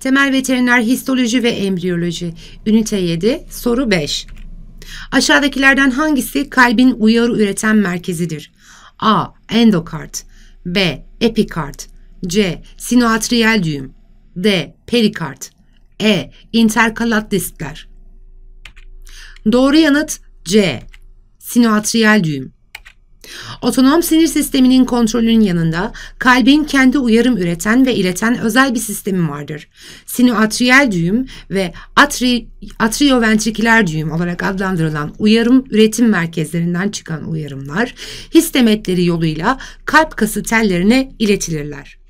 Temel Veteriner Histoloji ve Embriyoloji Ünite 7 Soru 5 Aşağıdakilerden hangisi kalbin uyarı üreten merkezidir? A. Endokart B. Epikart C. Sinoatriyel düğüm D. Perikart E. İnterkalat diskler Doğru yanıt C. Sinoatriyel düğüm Otonom sinir sisteminin kontrolünün yanında kalbin kendi uyarım üreten ve ileten özel bir sistemi vardır. Sinoatriyel düğüm ve atri, atrioventriküler düğüm olarak adlandırılan uyarım üretim merkezlerinden çıkan uyarımlar histemetleri yoluyla kalp kası tellerine iletilirler.